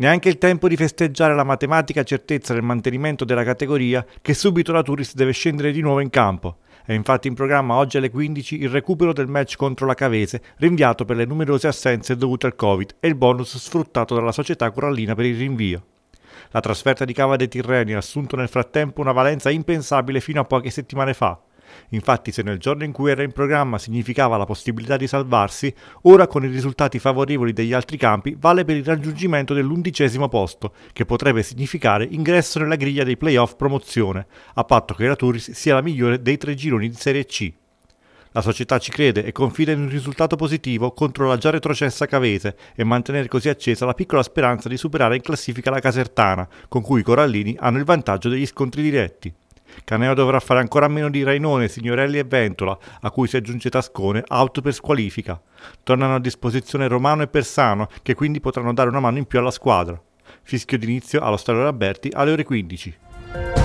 Neanche il tempo di festeggiare la matematica certezza del mantenimento della categoria che subito la Turis deve scendere di nuovo in campo. È infatti in programma oggi alle 15 il recupero del match contro la Cavese, rinviato per le numerose assenze dovute al Covid e il bonus sfruttato dalla società corallina per il rinvio. La trasferta di Cava dei Tirreni ha assunto nel frattempo una valenza impensabile fino a poche settimane fa. Infatti se nel giorno in cui era in programma significava la possibilità di salvarsi, ora con i risultati favorevoli degli altri campi vale per il raggiungimento dell'undicesimo posto, che potrebbe significare ingresso nella griglia dei playoff promozione, a patto che la Turis sia la migliore dei tre gironi di Serie C. La società ci crede e confida in un risultato positivo contro la già retrocessa Cavese e mantenere così accesa la piccola speranza di superare in classifica la Casertana, con cui i Corallini hanno il vantaggio degli scontri diretti. Caneo dovrà fare ancora meno di Rainone, Signorelli e Ventola, a cui si aggiunge Tascone, auto per squalifica. Tornano a disposizione Romano e Persano, che quindi potranno dare una mano in più alla squadra. Fischio d'inizio allo Stadio Alberti alle ore 15.